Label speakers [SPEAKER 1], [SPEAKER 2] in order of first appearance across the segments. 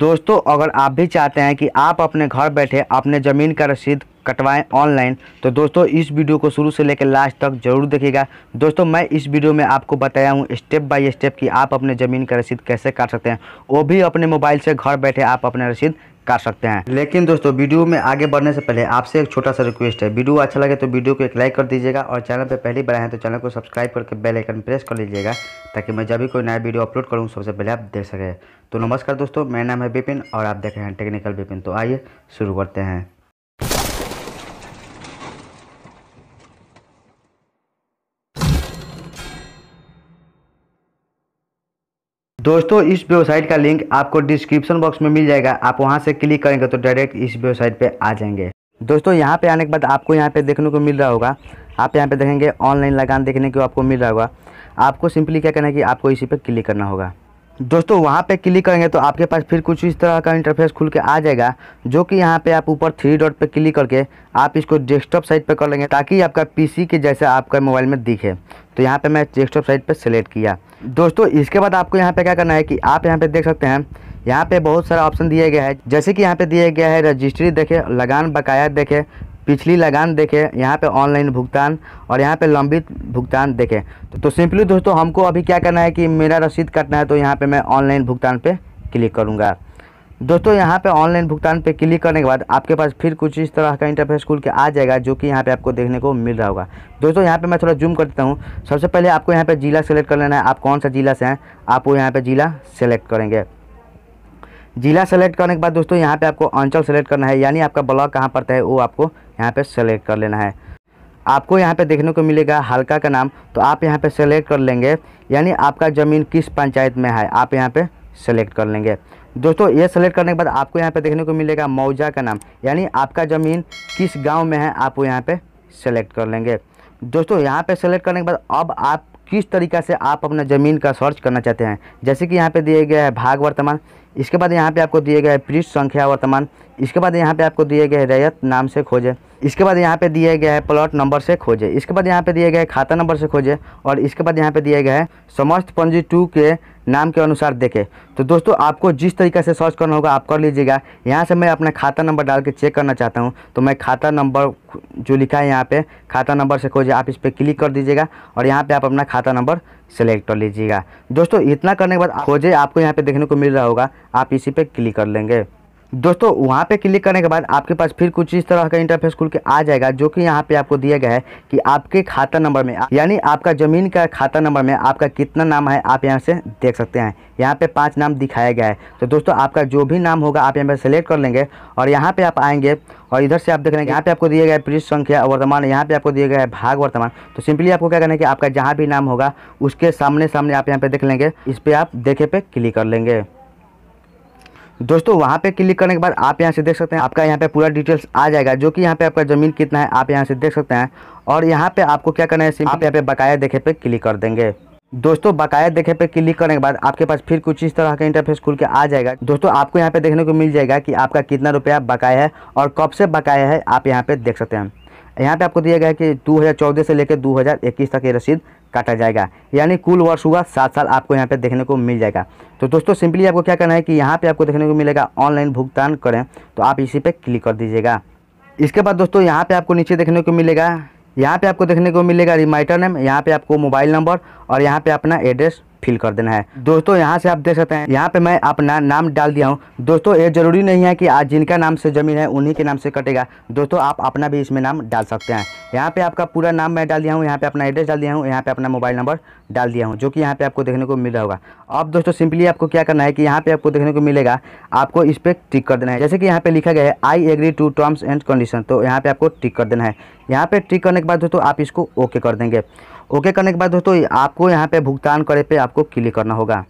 [SPEAKER 1] दोस्तों अगर आप भी चाहते हैं कि आप अपने घर बैठे अपने ज़मीन का रसीद कटवाएं ऑनलाइन तो दोस्तों इस वीडियो को शुरू से लेकर लास्ट तक जरूर देखिएगा दोस्तों मैं इस वीडियो में आपको बताया हूँ स्टेप बाय स्टेप कि आप अपने ज़मीन का रसीद कैसे काट सकते हैं वो भी अपने मोबाइल से घर बैठे आप अपना रसीद कर सकते हैं लेकिन दोस्तों वीडियो में आगे बढ़ने से पहले आपसे एक छोटा सा रिक्वेस्ट है वीडियो अच्छा लगे तो वीडियो को एक लाइक कर दीजिएगा और चैनल पर पहली बार आए तो चैनल को सब्सक्राइब करके बेल आइकन प्रेस कर लीजिएगा ताकि मैं जब भी कोई नया वीडियो अपलोड करूँ सबसे पहले आप देख सकें तो नमस्कार दोस्तों मेरा नाम है विपिन और आप देख रहे हैं टेक्निकल विपिन तो आइए शुरू करते हैं दोस्तों इस वेबसाइट का लिंक आपको डिस्क्रिप्शन बॉक्स में मिल जाएगा आप वहां से क्लिक करेंगे तो डायरेक्ट इस वेबसाइट पे आ जाएंगे दोस्तों यहाँ पे आने के बाद आपको यहाँ पे देखने को मिल रहा होगा आप यहाँ पे देखेंगे ऑनलाइन लगान देखने को आपको मिल रहा होगा आपको सिंपली क्या करना है कि आपको इसी पे क्लिक करना होगा दोस्तों वहाँ पे क्लिक करेंगे तो आपके पास फिर कुछ इस तरह का इंटरफेस खुल के आ जाएगा जो कि यहाँ पे आप ऊपर थ्री डॉट पे क्लिक करके आप इसको डेस्कटॉप साइट पे कर लेंगे ताकि आपका पीसी के जैसे आपका मोबाइल में दिखे तो यहाँ पे मैं डेस्कटॉप साइड पे सिलेक्ट किया दोस्तों इसके बाद आपको यहाँ पे क्या करना है कि आप यहाँ पे देख सकते हैं यहाँ पे बहुत सारा ऑप्शन दिया गया है जैसे कि यहाँ पे दिया गया है रजिस्ट्री देखे लगान बकाया देखे पिछली लगान देखें यहाँ पे ऑनलाइन भुगतान और यहाँ पे लंबित भुगतान देखें तो, तो सिंपली दोस्तों हमको अभी क्या करना है कि मेरा रसीद कटना है तो यहाँ पे मैं ऑनलाइन भुगतान पे क्लिक करूँगा दोस्तों यहाँ पे ऑनलाइन भुगतान पे क्लिक करने के बाद आपके पास फिर कुछ इस तरह का इंटरफेस खुल के आ जाएगा जो कि यहाँ पे आपको देखने को मिल रहा होगा दोस्तों यहाँ पे मैं थोड़ा जूम कर देता हूँ सबसे पहले आपको यहाँ पे ज़िला सेलेक्ट कर लेना है आप कौन सा ज़िला से हैं आप वो यहाँ पर ज़िला सेलेक्ट करेंगे ज़िला सेलेक्ट करने के बाद दोस्तों यहाँ पर आपको अंचल सेलेक्ट करना है यानी आपका ब्लॉक कहाँ पड़ता है वो आपको यहाँ पर सेलेक्ट कर लेना है आपको यहाँ पे देखने को मिलेगा हल्का का नाम तो आप यहाँ पे सेलेक्ट कर लेंगे यानी आपका ज़मीन किस पंचायत में है आप यहाँ पे सेलेक्ट कर लेंगे दोस्तों ये सेलेक्ट करने के बाद आपको यहाँ पे देखने को मिलेगा मौजा का नाम यानी आपका ज़मीन किस गांव में है आप वो यहाँ पे सेलेक्ट कर लेंगे दोस्तों यहाँ पे सेलेक्ट करने के बाद अब आप किस तरीका से आप अपना ज़मीन का सर्च करना चाहते हैं जैसे कि यहाँ पे दिया गया है भाग वर्तमान इसके बाद यहाँ पे आपको दिए गए पृष्ठ संख्या वर्तमान इसके बाद यहाँ पे आपको दिए गए रैयत नाम से खोजें इसके बाद यहाँ पे दिए गए हैं प्लॉट नंबर से खोजें इसके बाद यहाँ पे दिए गए खाता नंबर से खोजें और इसके बाद यहाँ पे दिए गए हैं समस्त पंजी टू के नाम के अनुसार देखें तो दोस्तों आपको जिस तरीके से सर्च करना होगा आप कर लीजिएगा यहाँ से मैं अपना खाता नंबर डाल के चेक करना चाहता हूँ तो मैं खाता नंबर जो लिखा है यहाँ पे खाता नंबर से खोजें आप इस पर क्लिक कर दीजिएगा और यहाँ पर आप अपना खाता नंबर सेलेक्ट कर लीजिएगा दोस्तों इतना करने के बाद खोजे आपको यहाँ पे देखने को मिल रहा होगा आप इसी पे क्लिक कर लेंगे दोस्तों वहाँ पे क्लिक करने के बाद आपके पास फिर कुछ इस तरह का इंटरफेस खुल के आ जाएगा जो कि यहाँ पे आपको दिया गया है कि आपके खाता नंबर में यानी आपका ज़मीन का खाता नंबर में आपका कितना नाम है आप यहाँ से देख सकते हैं यहाँ पे पांच नाम दिखाया गया है तो दोस्तों आपका जो भी नाम होगा आप यहाँ पर सेलेक्ट कर लेंगे और यहाँ पर आप आएँगे और इधर से आप देख रहे हैं यहाँ पे आपको दिया गया है पृष्ठ संख्या वर्तमान यहाँ पे आपको दिया गया है भाग वर्तमान तो सिंपली आपको क्या करना है कि आपका जहाँ भी नाम होगा उसके सामने सामने आप यहाँ पे देख लेंगे इस पर आप देखे पे क्लिक कर लेंगे दोस्तों वहाँ पे क्लिक करने के बाद आप यहाँ से देख सकते हैं आपका यहाँ पे पूरा डिटेल्स आ जाएगा जो कि यहाँ पे आपका ज़मीन कितना है आप यहाँ से देख सकते हैं और यहाँ पे आपको क्या करना है आप यहाँ पे बकाया देखे पे क्लिक कर देंगे दोस्तों बकाया देखे पे क्लिक करने के बाद आपके पास फिर कुछ इस तरह का इंटरफेस खुल के आ जाएगा दोस्तों आपको यहाँ पे देखने को मिल जाएगा कि आपका कितना रुपया बकाया है और कब से बकाया है आप यहाँ पे देख सकते हैं यहाँ पे आपको दिया गया है कि 2014 से लेकर 2021 तक ये रसीद काटा जाएगा यानी कुल वर्ष हुआ सात साल आपको यहाँ पे देखने को मिल जाएगा तो दोस्तों सिंपली आपको क्या करना है कि यहाँ पे आपको देखने को मिलेगा ऑनलाइन भुगतान करें तो आप इसी पे क्लिक कर दीजिएगा इसके बाद दोस्तों यहाँ पे आपको नीचे देखने को मिलेगा यहाँ पे आपको देखने को मिलेगा रिमाइटर नेम यहाँ पे आपको मोबाइल नंबर और यहाँ पे अपना एड्रेस फिल कर देना है दोस्तों यहाँ से आप देख सकते हैं यहाँ पे मैं अपना नाम डाल दिया हूँ दोस्तों ये ज़रूरी नहीं है कि आज जिनका नाम से ज़मीन है उन्हीं के नाम से कटेगा दोस्तों आप अपना भी इसमें नाम डाल सकते हैं यहाँ पे आपका पूरा नाम मैं डाल दिया हूँ यहाँ पे अपना एड्रेस डाल दिया हूँ यहाँ पे अपना मोबाइल नंबर डाल दिया हूँ जो कि यहाँ पे आपको देखने को मिल रहा होगा अब दोस्तों सिंपली आपको क्या करना है कि यहाँ पे आपको देखने को मिलेगा आपको इस पर टिक कर देना है जैसे कि यहाँ पे लिखा गया है I agree to terms and condition तो यहाँ पे आपको टिक कर देना है यहाँ पे टिक करने के बाद दोस्तों आप इसको ओके कर देंगे ओके करने के बाद दोस्तों आप आपको यहाँ पे भुगतान करे पे आपको क्लिक करना होगा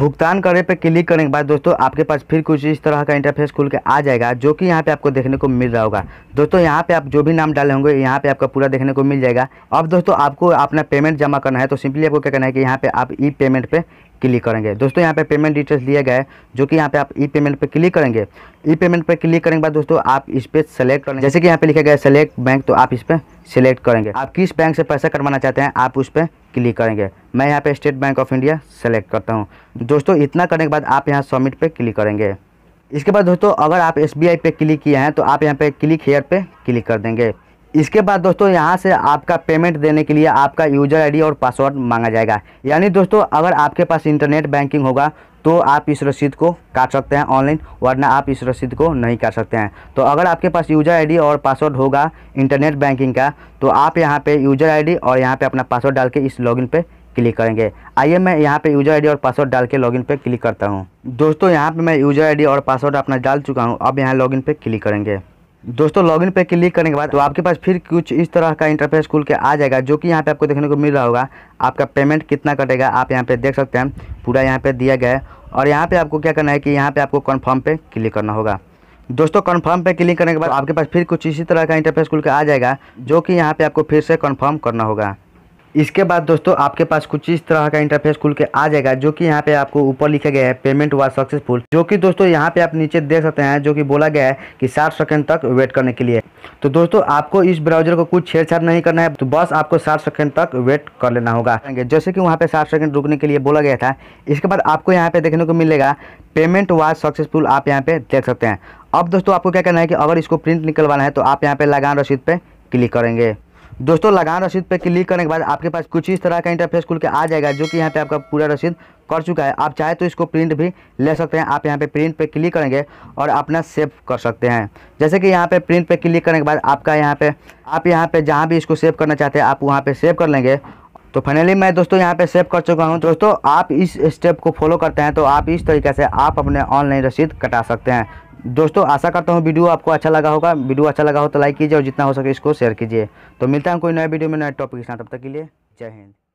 [SPEAKER 1] भुगतान करे पे क्लिक करने के बाद दोस्तों आपके पास फिर कुछ इस तरह का इंटरफेस खुल के आ जाएगा जो कि यहाँ पे आपको देखने को मिल रहा होगा दोस्तों यहाँ पे आप जो भी नाम डाले होंगे यहाँ पे आपका पूरा देखने को मिल जाएगा अब दोस्तों आपको अपना पेमेंट जमा करना है तो सिंपली आपको क्या करना है कि यहाँ पे आप ई पेमेंट पे क्लिक करेंगे दोस्तों यहाँ पे पेमेंट डिटेल्स दिए गए जो कि यहाँ पे आप ई पेमेंट पे क्लिक करेंगे ई पेमेंट पे क्लिक करने के बाद दोस्तों आप इस पर सेलेक्ट करेंगे जैसे कि यहाँ पे लिखा गया सेलेक्ट बैंक तो आप इस पर सिलेक्ट करेंगे आप किस बैंक से पैसा कटवाना चाहते हैं आप उस पर क्लिक करेंगे मैं यहाँ पे State Bank of India select करता हूँ दोस्तों इतना करने के बाद आप यहाँ सबमिट पे क्लिक करेंगे इसके बाद दोस्तों अगर आप एस बी पे क्लिक किए हैं तो आप यहाँ पे क्लिक हेयर पे क्लिक कर देंगे इसके बाद दोस्तों यहाँ से आपका पेमेंट देने के लिए आपका यूजर आईडी और पासवर्ड मांगा जाएगा यानी दोस्तों अगर आपके पास इंटरनेट बैंकिंग होगा तो आप इस रसीद को काट सकते हैं ऑनलाइन वरना आप इस रसीद को नहीं काट सकते हैं तो अगर आपके पास यूज़र आईडी और पासवर्ड होगा इंटरनेट बैंकिंग का तो आप यहाँ पे यूज़र आईडी और यहाँ पे अपना पासवर्ड डाल के इस लॉगिन पे क्लिक करेंगे आइए मैं यहाँ पे यूज़र आईडी और पासवर्ड डाल के लॉगिन पे क्लिक करता हूँ दोस्तों यहाँ पर मैं यूज़र आई और पासवर्ड अपना डाल चुका हूँ अब यहाँ लॉगिन पर क्लिक करेंगे दोस्तों लॉगिन पे क्लिक करने के बाद तो आपके पास फिर कुछ इस तरह का इंटरफेस खुल के आ जाएगा जो कि यहाँ पे आपको देखने को मिल रहा होगा आपका पेमेंट कितना कटेगा आप यहाँ पे देख सकते हैं पूरा यहाँ पे दिया गया है और यहाँ पे आपको क्या करना है कि यहाँ पे आपको कन्फर्म पे क्लिक करना होगा दोस्तों कन्फर्म पे क्लिक करने के बाद आपके पास फिर कुछ इसी तरह का इंटरफेस खुल के आ जाएगा जो कि यहाँ पर आपको फिर से कन्फर्म करना होगा इसके बाद दोस्तों आपके पास कुछ इस तरह का इंटरफेस खुल के आ जाएगा जो कि यहाँ पे आपको ऊपर लिखा गया है पेमेंट हुआ सक्सेसफुल जो कि दोस्तों यहाँ पे आप नीचे देख सकते हैं जो कि बोला गया है कि 60 सेकंड तक वेट करने के लिए तो दोस्तों आपको इस ब्राउजर को कुछ छेड़छाड़ नहीं करना है तो बस आपको साठ सेकंड तक वेट कर लेना होगा जैसे कि वहाँ पे साठ सेकंड रुकने के लिए बोला गया था इसके बाद आपको यहाँ पे देखने को मिलेगा पेमेंट वाज सक्सेसफुल आप यहाँ पे देख सकते हैं अब दोस्तों आपको क्या करना है कि अगर इसको प्रिंट निकलवाना है तो आप यहाँ पे लगान रसीद पे क्लिक करेंगे दोस्तों लगान रसीद पर क्लिक करने के बाद आपके पास कुछ इस तरह का इंटरफेस खुल के आ जाएगा जो कि यहाँ पे आपका पूरा रसीद कर चुका है आप चाहे तो इसको प्रिंट भी ले सकते हैं आप यहाँ पे प्रिंट पे क्लिक करेंगे और अपना सेव कर सकते हैं जैसे कि यहाँ पे प्रिंट पे क्लिक करने के बाद आपका यहाँ पे आप यहाँ पे जहाँ भी इसको सेव करना चाहते हैं आप वहाँ पे सेव कर लेंगे तो फाइनली मैं दोस्तों यहाँ पे सेव कर चुका हूँ तो दोस्तों आप इस स्टेप को फॉलो करते हैं तो आप इस तरीके से आप अपने ऑनलाइन रसीद कटा सकते हैं दोस्तों आशा करता हूँ वीडियो आपको अच्छा लगा होगा वीडियो अच्छा लगा हो तो लाइक कीजिए और जितना हो सके इसको शेयर कीजिए तो मिलता है कोई नए वीडियो में नए टॉपिक के साथ तब तक के लिए जय हिंद